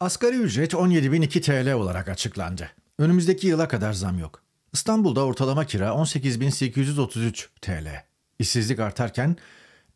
Asgari ücret 17.002 TL olarak açıklandı. Önümüzdeki yıla kadar zam yok. İstanbul'da ortalama kira 18.833 TL. İşsizlik artarken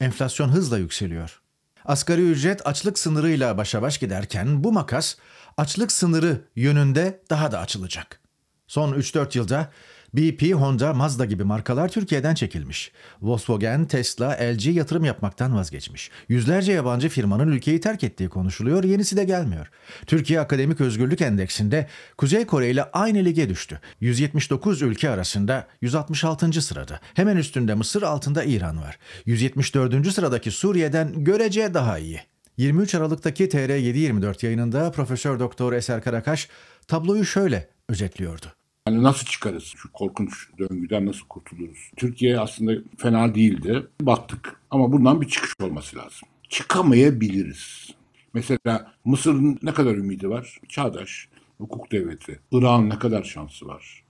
enflasyon hızla yükseliyor. Asgari ücret açlık sınırıyla başa baş giderken bu makas açlık sınırı yönünde daha da açılacak. Son 3-4 yılda BP, Honda, Mazda gibi markalar Türkiye'den çekilmiş. Volkswagen, Tesla, LG yatırım yapmaktan vazgeçmiş. Yüzlerce yabancı firmanın ülkeyi terk ettiği konuşuluyor, yenisi de gelmiyor. Türkiye Akademik Özgürlük Endeksinde Kuzey Kore ile aynı lige düştü. 179 ülke arasında 166. sırada. Hemen üstünde Mısır, altında İran var. 174. sıradaki Suriye'den görece daha iyi. 23 Aralık'taki TR724 yayınında Profesör Doktor Eser Karakaş tabloyu şöyle özetliyordu. Yani nasıl çıkarız? Şu korkunç döngüden nasıl kurtuluruz? Türkiye aslında fena değildi. Baktık ama bundan bir çıkış olması lazım. Çıkamayabiliriz. Mesela Mısır'ın ne kadar ümidi var? Çağdaş hukuk devleti. Irak'ın ne kadar şansı var?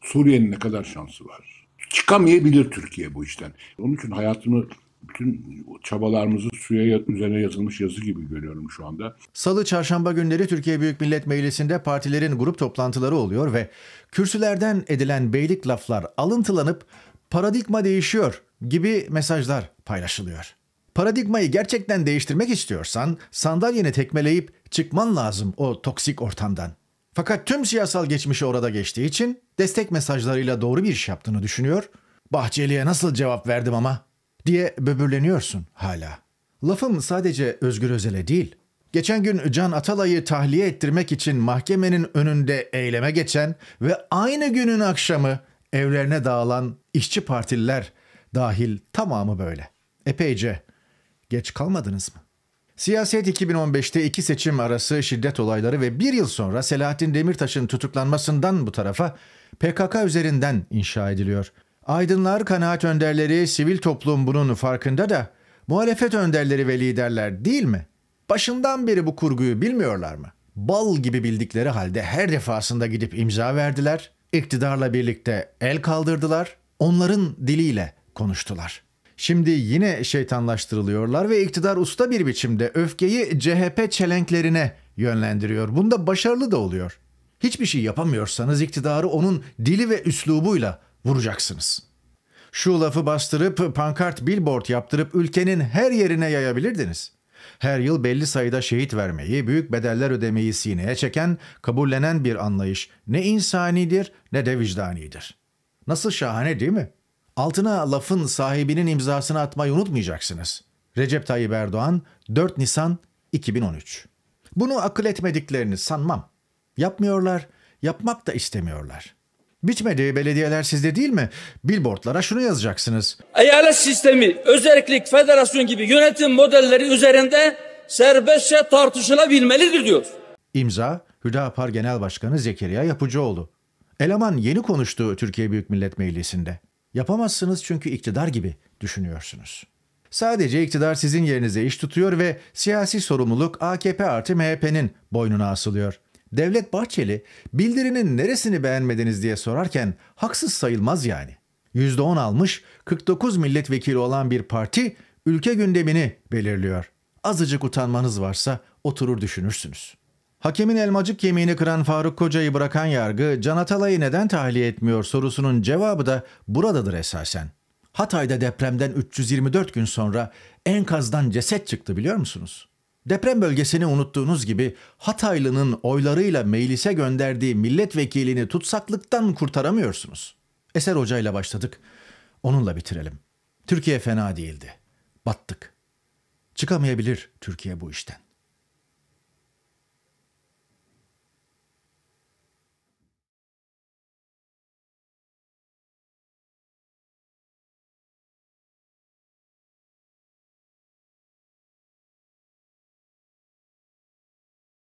Suriye'nin ne kadar şansı var? Çıkamayabilir Türkiye bu işten. Onun için hayatını bütün çabalarımızı suya üzerine yazılmış yazı gibi görüyorum şu anda. Salı çarşamba günleri Türkiye Büyük Millet Meclisi'nde partilerin grup toplantıları oluyor ve kürsülerden edilen beylik laflar alıntılanıp paradigma değişiyor gibi mesajlar paylaşılıyor. Paradigmayı gerçekten değiştirmek istiyorsan sandalyeni tekmeleyip çıkman lazım o toksik ortamdan. Fakat tüm siyasal geçmişi orada geçtiği için destek mesajlarıyla doğru bir iş yaptığını düşünüyor. Bahçeli'ye nasıl cevap verdim ama diye böbürleniyorsun hala. Lafım sadece Özgür Özel'e değil. Geçen gün Can Atalay'ı tahliye ettirmek için mahkemenin önünde eyleme geçen ve aynı günün akşamı evlerine dağılan işçi partililer dahil tamamı böyle. Epeyce geç kalmadınız mı? Siyaset 2015'te iki seçim arası şiddet olayları ve bir yıl sonra Selahattin Demirtaş'ın tutuklanmasından bu tarafa PKK üzerinden inşa ediliyor. Aydınlar, kanaat önderleri, sivil toplum bunun farkında da muhalefet önderleri ve liderler değil mi? Başından beri bu kurguyu bilmiyorlar mı? Bal gibi bildikleri halde her defasında gidip imza verdiler, iktidarla birlikte el kaldırdılar, onların diliyle konuştular. Şimdi yine şeytanlaştırılıyorlar ve iktidar usta bir biçimde öfkeyi CHP çelenklerine yönlendiriyor. Bunda başarılı da oluyor. Hiçbir şey yapamıyorsanız iktidarı onun dili ve üslubuyla vuracaksınız. Şu lafı bastırıp pankart billboard yaptırıp ülkenin her yerine yayabilirdiniz. Her yıl belli sayıda şehit vermeyi, büyük bedeller ödemeyi sineye çeken, kabullenen bir anlayış ne insanidir ne de vicdanidir. Nasıl şahane değil mi? Altına lafın sahibinin imzasını atmayı unutmayacaksınız. Recep Tayyip Erdoğan 4 Nisan 2013 Bunu akıl etmediklerini sanmam. Yapmıyorlar, yapmak da istemiyorlar. Bitmedi belediyeler sizde değil mi? Billboardlara şunu yazacaksınız. Eyalet sistemi, özellik, federasyon gibi yönetim modelleri üzerinde serbestçe tartışılabilmelidir diyor. İmza Hüdapar Genel Başkanı Zekeriya Yapıcıoğlu. Eleman yeni konuştu Türkiye Büyük Millet Meclisi'nde. Yapamazsınız çünkü iktidar gibi düşünüyorsunuz. Sadece iktidar sizin yerinize iş tutuyor ve siyasi sorumluluk AKP artı MHP'nin boynuna asılıyor. Devlet Bahçeli bildirinin neresini beğenmediniz diye sorarken haksız sayılmaz yani. %10 almış 49 milletvekili olan bir parti ülke gündemini belirliyor. Azıcık utanmanız varsa oturur düşünürsünüz. Hakemin elmacık yemeğini kıran Faruk Koca'yı bırakan yargı Can Atalay'ı neden tahliye etmiyor sorusunun cevabı da buradadır esasen. Hatay'da depremden 324 gün sonra enkazdan ceset çıktı biliyor musunuz? Deprem bölgesini unuttuğunuz gibi Hataylı'nın oylarıyla meclise gönderdiği milletvekilini tutsaklıktan kurtaramıyorsunuz. Eser Hoca ile başladık. Onunla bitirelim. Türkiye fena değildi. Battık. Çıkamayabilir Türkiye bu işten.